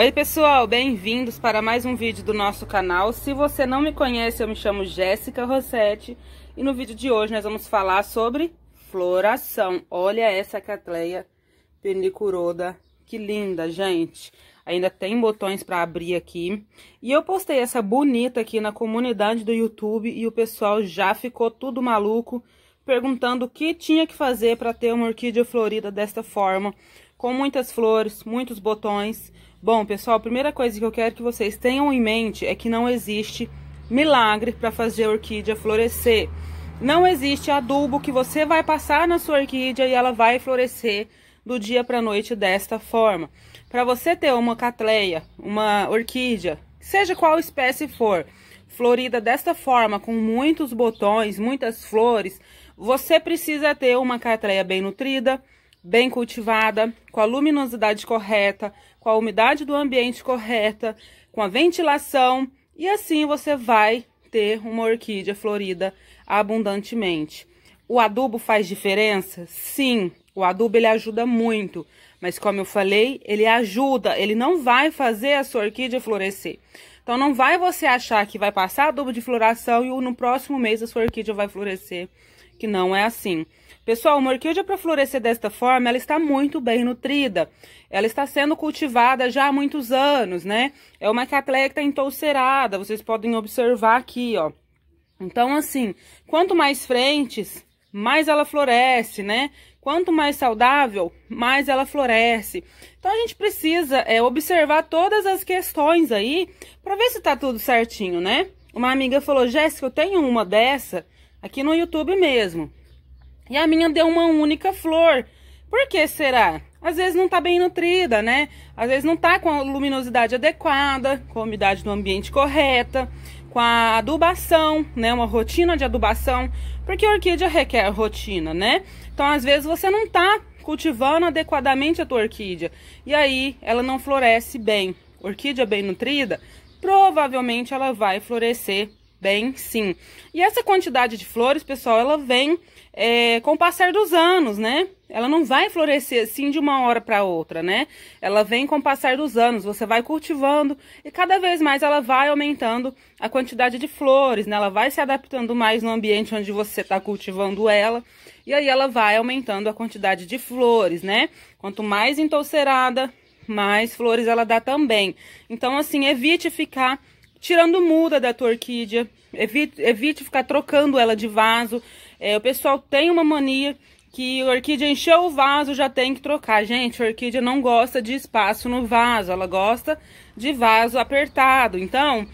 Oi pessoal, bem-vindos para mais um vídeo do nosso canal. Se você não me conhece, eu me chamo Jéssica Rossetti e no vídeo de hoje nós vamos falar sobre floração. Olha essa catleia penicuroda, que linda, gente. Ainda tem botões para abrir aqui. E eu postei essa bonita aqui na comunidade do YouTube e o pessoal já ficou tudo maluco perguntando o que tinha que fazer para ter uma orquídea florida desta forma, com muitas flores, muitos botões. Bom, pessoal, a primeira coisa que eu quero que vocês tenham em mente é que não existe milagre para fazer a orquídea florescer. Não existe adubo que você vai passar na sua orquídea e ela vai florescer do dia para a noite desta forma. Para você ter uma catleia, uma orquídea, seja qual espécie for, florida desta forma, com muitos botões, muitas flores, você precisa ter uma catleia bem nutrida, bem cultivada, com a luminosidade correta, com a umidade do ambiente correta, com a ventilação, e assim você vai ter uma orquídea florida abundantemente. O adubo faz diferença? Sim, o adubo ele ajuda muito, mas como eu falei, ele ajuda, ele não vai fazer a sua orquídea florescer. Então não vai você achar que vai passar adubo de floração e no próximo mês a sua orquídea vai florescer que não é assim. Pessoal, uma orquídea é para florescer desta forma, ela está muito bem nutrida. Ela está sendo cultivada já há muitos anos, né? É uma catleia que está entolcerada, vocês podem observar aqui, ó. Então, assim, quanto mais frentes, mais ela floresce, né? Quanto mais saudável, mais ela floresce. Então a gente precisa é, observar todas as questões aí para ver se está tudo certinho, né? Uma amiga falou: Jéssica, eu tenho uma dessa Aqui no YouTube mesmo. E a minha deu uma única flor. Por que será? Às vezes não tá bem nutrida, né? Às vezes não tá com a luminosidade adequada, com a umidade do ambiente correta, com a adubação, né? Uma rotina de adubação, porque a orquídea requer rotina, né? Então, às vezes você não tá cultivando adequadamente a tua orquídea e aí ela não floresce bem. Orquídea bem nutrida, provavelmente ela vai florescer bem sim. E essa quantidade de flores, pessoal, ela vem é, com o passar dos anos, né? Ela não vai florescer assim de uma hora para outra, né? Ela vem com o passar dos anos, você vai cultivando e cada vez mais ela vai aumentando a quantidade de flores, né? Ela vai se adaptando mais no ambiente onde você está cultivando ela e aí ela vai aumentando a quantidade de flores, né? Quanto mais entoucerada, mais flores ela dá também. Então, assim, evite ficar Tirando muda da tua orquídea, evite, evite ficar trocando ela de vaso. É, o pessoal tem uma mania que a orquídea encheu o vaso, já tem que trocar. Gente, a orquídea não gosta de espaço no vaso, ela gosta de vaso apertado. Então,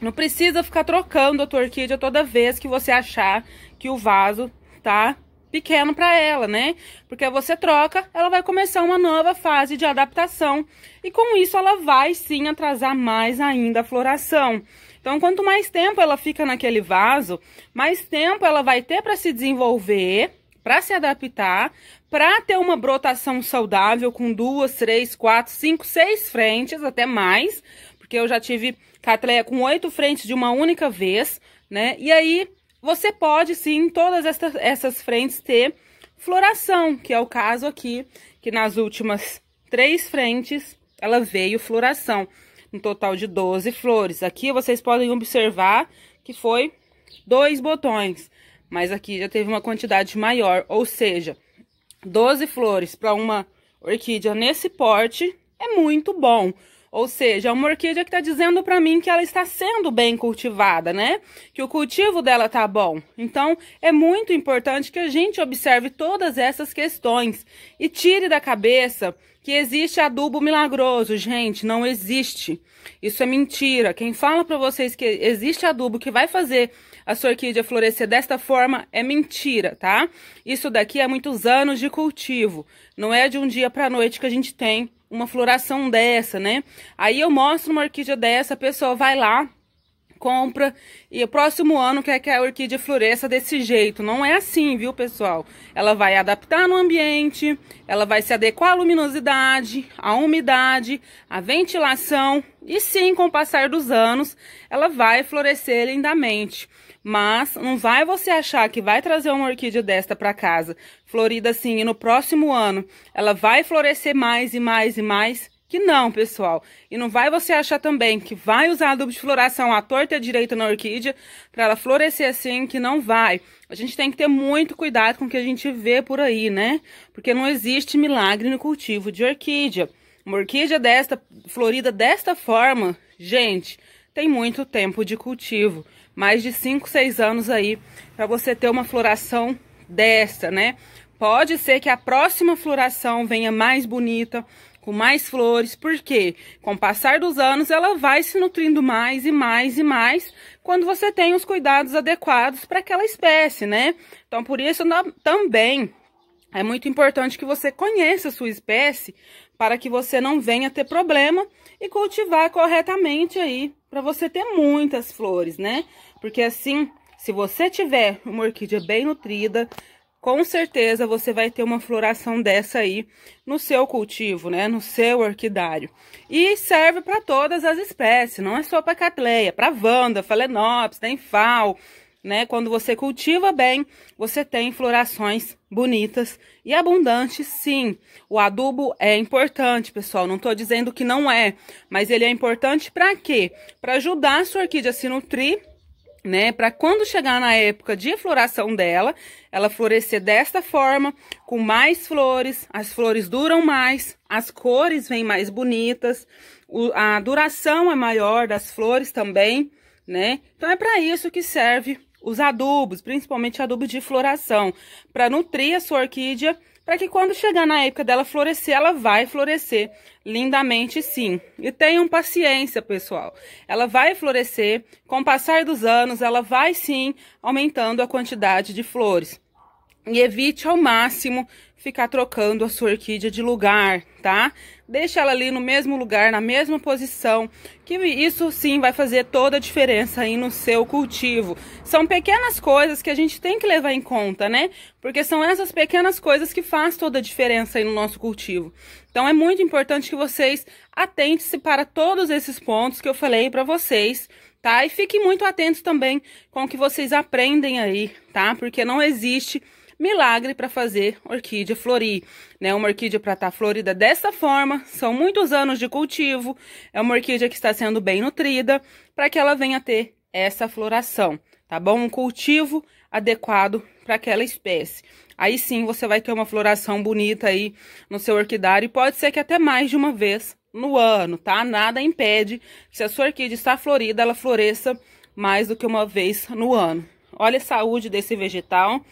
não precisa ficar trocando a tua orquídea toda vez que você achar que o vaso tá pequeno para ela, né? Porque você troca, ela vai começar uma nova fase de adaptação e com isso ela vai sim atrasar mais ainda a floração. Então, quanto mais tempo ela fica naquele vaso, mais tempo ela vai ter para se desenvolver, para se adaptar, para ter uma brotação saudável com duas, três, quatro, cinco, seis frentes, até mais, porque eu já tive catleia com oito frentes de uma única vez, né? E aí você pode sim, em todas essas, essas frentes, ter floração, que é o caso aqui, que nas últimas três frentes ela veio floração, um total de 12 flores. Aqui vocês podem observar que foi dois botões, mas aqui já teve uma quantidade maior, ou seja, 12 flores para uma orquídea nesse porte é muito bom. Ou seja, é uma orquídea que está dizendo para mim que ela está sendo bem cultivada, né? Que o cultivo dela tá bom. Então, é muito importante que a gente observe todas essas questões e tire da cabeça que existe adubo milagroso, gente, não existe. Isso é mentira. Quem fala para vocês que existe adubo que vai fazer a sua orquídea florescer desta forma é mentira, tá? Isso daqui é muitos anos de cultivo. Não é de um dia para noite que a gente tem uma floração dessa, né? Aí eu mostro uma orquídea dessa, a pessoa vai lá, compra e o próximo ano quer que a orquídea floresça desse jeito. Não é assim, viu, pessoal? Ela vai adaptar no ambiente, ela vai se adequar à luminosidade, à umidade, à ventilação e sim, com o passar dos anos, ela vai florescer lindamente. Mas não vai você achar que vai trazer uma orquídea desta para casa, florida assim, e no próximo ano ela vai florescer mais e mais e mais. Que não, pessoal. E não vai você achar também que vai usar adubo de floração à torta e à direita na orquídea para ela florescer assim, que não vai. A gente tem que ter muito cuidado com o que a gente vê por aí, né? Porque não existe milagre no cultivo de orquídea. Uma orquídea desta, florida desta forma, gente, tem muito tempo de cultivo, mais de 5, 6 anos aí para você ter uma floração dessa, né? Pode ser que a próxima floração venha mais bonita, com mais flores, porque com o passar dos anos ela vai se nutrindo mais e mais e mais quando você tem os cuidados adequados para aquela espécie, né? Então, por isso também é muito importante que você conheça a sua espécie para que você não venha ter problema e cultivar corretamente aí para você ter muitas flores, né? Porque assim, se você tiver uma orquídea bem nutrida, com certeza você vai ter uma floração dessa aí no seu cultivo, né? No seu orquidário. E serve para todas as espécies, não é só para catleia, para vanda, phalaenopsis, fal, né? Quando você cultiva bem, você tem florações bonitas e abundantes, sim. O adubo é importante, pessoal. Não estou dizendo que não é, mas ele é importante para quê? Para ajudar a sua orquídea a se nutrir né, para quando chegar na época de floração dela, ela florescer desta forma, com mais flores, as flores duram mais, as cores vêm mais bonitas, o, a duração é maior das flores também, né? Então é para isso que serve os adubos, principalmente adubos de floração, para nutrir a sua orquídea, para que quando chegar na época dela florescer, ela vai florescer lindamente sim. E tenham paciência, pessoal. Ela vai florescer, com o passar dos anos, ela vai sim aumentando a quantidade de flores. E evite ao máximo ficar trocando a sua orquídea de lugar, tá? Deixa ela ali no mesmo lugar, na mesma posição, que isso sim vai fazer toda a diferença aí no seu cultivo. São pequenas coisas que a gente tem que levar em conta, né? Porque são essas pequenas coisas que faz toda a diferença aí no nosso cultivo. Então é muito importante que vocês atentem-se para todos esses pontos que eu falei para vocês, tá? E fiquem muito atentos também com o que vocês aprendem aí, tá? Porque não existe milagre para fazer orquídea florir, né? Uma orquídea para estar tá florida dessa forma, são muitos anos de cultivo, é uma orquídea que está sendo bem nutrida para que ela venha ter essa floração, tá bom? Um cultivo adequado para aquela espécie. Aí sim você vai ter uma floração bonita aí no seu orquidário e pode ser que até mais de uma vez no ano, tá? Nada impede que se a sua orquídea está florida, ela floresça mais do que uma vez no ano. Olha a saúde desse vegetal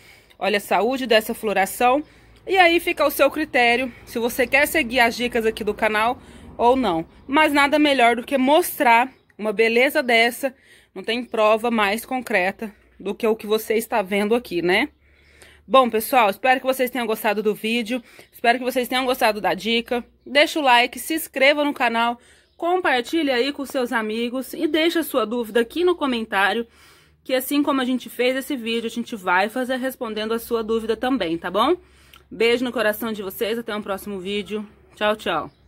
olha a saúde dessa floração. E aí fica o seu critério, se você quer seguir as dicas aqui do canal ou não. Mas nada melhor do que mostrar uma beleza dessa, não tem prova mais concreta do que o que você está vendo aqui, né? Bom, pessoal, espero que vocês tenham gostado do vídeo, espero que vocês tenham gostado da dica. Deixa o like, se inscreva no canal, compartilhe aí com seus amigos e deixa sua dúvida aqui no comentário que assim como a gente fez esse vídeo, a gente vai fazer respondendo a sua dúvida também, tá bom? Beijo no coração de vocês, até o um próximo vídeo. Tchau, tchau.